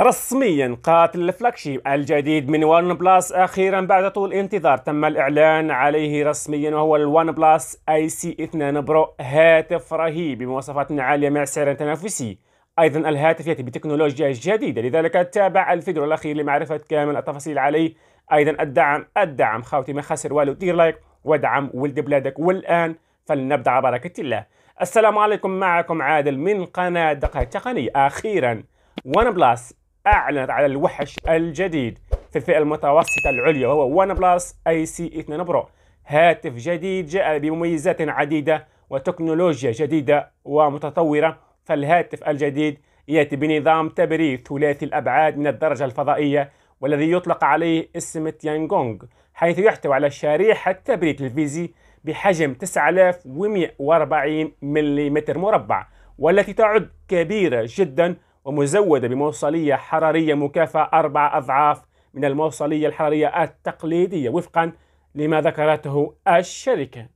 رسميا قاتل الفلاكشيب الجديد من ون بلس اخيرا بعد طول انتظار تم الاعلان عليه رسميا وهو الون بلس اي سي 2 برو هاتف رهيب بمواصفات عاليه مع سعر تنافسي ايضا الهاتف ياتي بتكنولوجيا جديده لذلك تابع الفيديو الاخير لمعرفه كامل التفاصيل عليه ايضا الدعم الدعم خاوتي ما خسر والو دير لايك وادعم ولد بلادك والان فلنبدا على بركه الله السلام عليكم معكم عادل من قناه دقائق تقنيه اخيرا ون بلس أعلنت على الوحش الجديد في الفئة المتوسطة العليا وهو ون بلس أي سي 2 برو هاتف جديد جاء بمميزات عديدة وتكنولوجيا جديدة ومتطورة فالهاتف الجديد يأتي بنظام تبريد ثلاثي الأبعاد من الدرجة الفضائية والذي يطلق عليه اسم تيانغونغ حيث يحتوي على شريحة تبريد تلفزي بحجم 9140 ملم مربع والتي تعد كبيرة جدا ومزودة بموصلية حرارية مكافأة أربع أضعاف من الموصلية الحرارية التقليدية وفقا لما ذكرته الشركة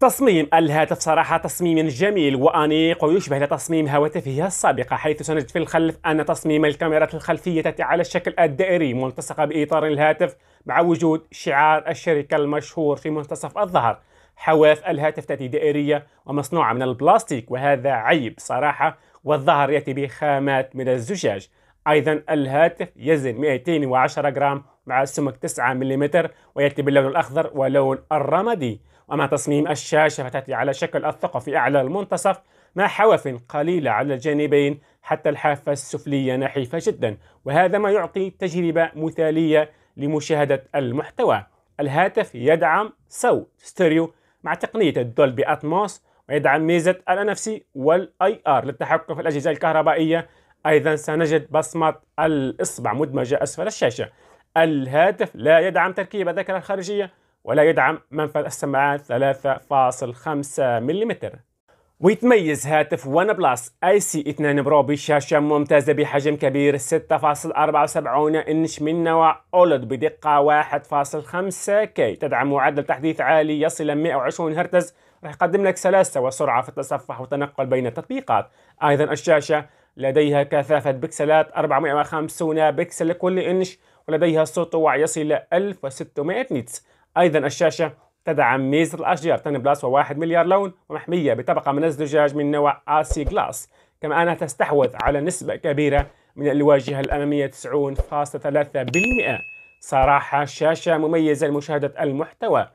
تصميم الهاتف صراحة تصميم جميل وأنيق ويشبه لتصميم هواتفه السابقة حيث سنجد في الخلف أن تصميم الكاميرات الخلفية تأتي على الشكل الدائري ملتصقة بإطار الهاتف مع وجود شعار الشركة المشهور في منتصف الظهر حواف الهاتف تأتي دائرية ومصنوعة من البلاستيك وهذا عيب صراحة والظهر يأتي بخامات من الزجاج أيضا الهاتف يزن 210 جرام مع سمك 9 ملم ويأتي باللون الأخضر ولون الرمادي ومع تصميم الشاشة فتأتي على شكل في أعلى المنتصف مع حواف قليلة على الجانبين حتى الحافة السفلية نحيفة جدا وهذا ما يعطي تجربة مثالية لمشاهدة المحتوى الهاتف يدعم صوت ستيريو مع تقنية الدولبي أتموس ويدعم ميزة الـ NFC والـ IR للتحكم في الأجهزة الكهربائية أيضا سنجد بصمة الإصبع مدمجة أسفل الشاشة الهاتف لا يدعم تركيب الذاكرة الخارجية ولا يدعم منفذ السماعات 3.5 ملم ويتميز هاتف ون بلس اي سي 2 برو بشاشة ممتازة بحجم كبير 6.74 انش من نوع اولد بدقة 1.5 كي تدعم معدل تحديث عالي يصل ل 120 هرتز راح يقدم لك سلاسة وسرعة في التصفح والتنقل بين التطبيقات ايضا الشاشة لديها كثافة بكسلات 450 بكسل لكل انش ولديها سطوع يصل 1600 نيتس ايضا الشاشة تدعم ميزة الأشجار تن بلاس وواحد مليار لون ومحمية بطبقة من الزجاج من نوع آسي جلاس كما أنها تستحوذ على نسبة كبيرة من الواجهة الأمامية 90.3% صراحة شاشة مميزة لمشاهدة المحتوى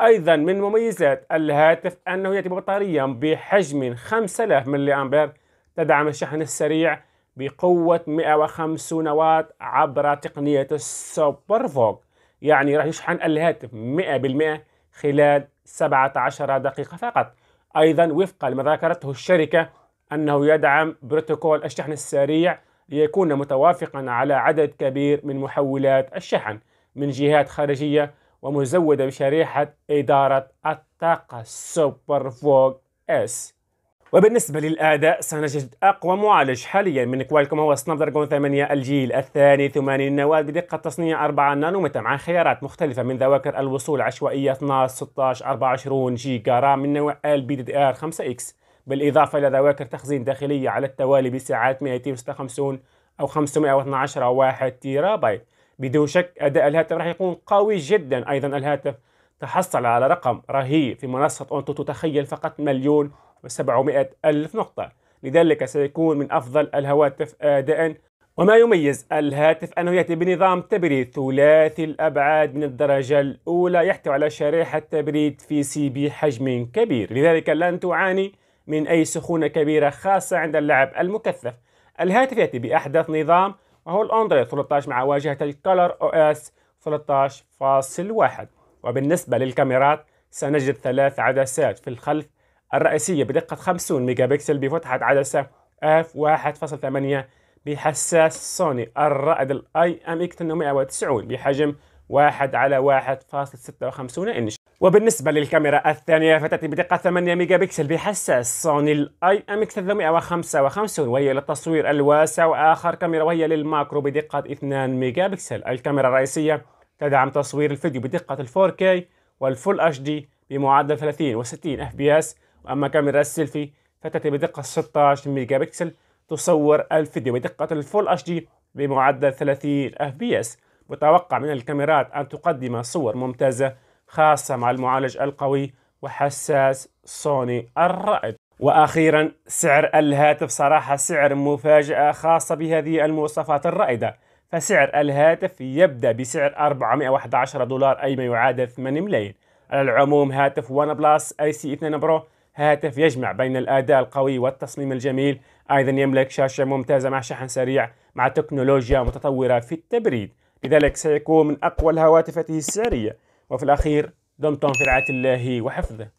أيضا من مميزات الهاتف أنه يأتي ببطارية بحجم 5000 ملي أمبير تدعم الشحن السريع بقوة 150 واط عبر تقنية السوبر فوق يعني راح يشحن الهاتف 100% خلال 17 دقيقة فقط أيضا وفقا لما ذكرته الشركة أنه يدعم بروتوكول الشحن السريع ليكون متوافقا على عدد كبير من محولات الشحن من جهات خارجية ومزودة بشريحة إدارة الطاقة سوبر فوق اس وبالنسبة للأداء سنجد أقوى معالج حاليا من كوالكوم هو سناب دراجون 8 الجيل الثاني 80 نواة بدقة تصنيع 4 نانومتر مع خيارات مختلفة من ذواكر الوصول عشوائية 12 16 24 جيجا رام من نوع ال بي دي ار 5 اكس بالإضافة إلى ذواكر تخزين داخلية على التوالي بسعات 256 أو 512 1 تيرا بايت بدون شك أداء الهاتف راح يكون قوي جدا أيضا الهاتف تحصل على رقم رهيب في منصة أونتو تتخيل فقط مليون وسبعمائة ألف نقطة لذلك سيكون من أفضل الهواتف أداء وما يميز الهاتف أنه يأتي بنظام تبريد ثلاثي الأبعاد من الدرجة الأولى يحتوي على شريحة تبريد في سي بي حجم كبير لذلك لن تعاني من أي سخونة كبيرة خاصة عند اللعب المكثف الهاتف يأتي بأحدث نظام وهو الأندرويد 13 مع واجهة الكالر أو اس 13.1 وبالنسبة للكاميرات سنجد ثلاث عدسات في الخلف الرئيسية بدقة 50 ميجا بكسل بفتحة عدسة f 1.8 بحساس سوني الرائد الاي ام اكس 890 بحجم 1 على 1.56 انش وبالنسبة للكاميرا الثانية فتأتي بدقة 8 ميجا بكسل بحساس سوني الاي ام اكس 355 وهي للتصوير الواسع وآخر كاميرا وهي للماكرو بدقة 2 ميجا بكسل الكاميرا الرئيسية تدعم تصوير الفيديو بدقة ال 4K والفول اتش دي بمعدل 30 و 60 اف بي اس واما كاميرا السيلفي فتأتي بدقة 16 ميجا بكسل تصور الفيديو بدقة الفول اتش دي بمعدل 30 اف بي اس متوقع من الكاميرات أن تقدم صور ممتازة خاصة مع المعالج القوي وحساس سوني الرائد وأخيرا سعر الهاتف صراحة سعر مفاجأة خاصة بهذه المواصفات الرائدة فسعر الهاتف يبدأ بسعر 411 دولار أي ما يعادل 8 ملايين على العموم هاتف ون بلس اي سي 2 برو هاتف يجمع بين الأداء القوي والتصميم الجميل أيضا يملك شاشة ممتازة مع شحن سريع مع تكنولوجيا متطورة في التبريد لذلك سيكون من أقوى الهواتف السعرية وفي الأخير دمتم في رعاية الله وحفظه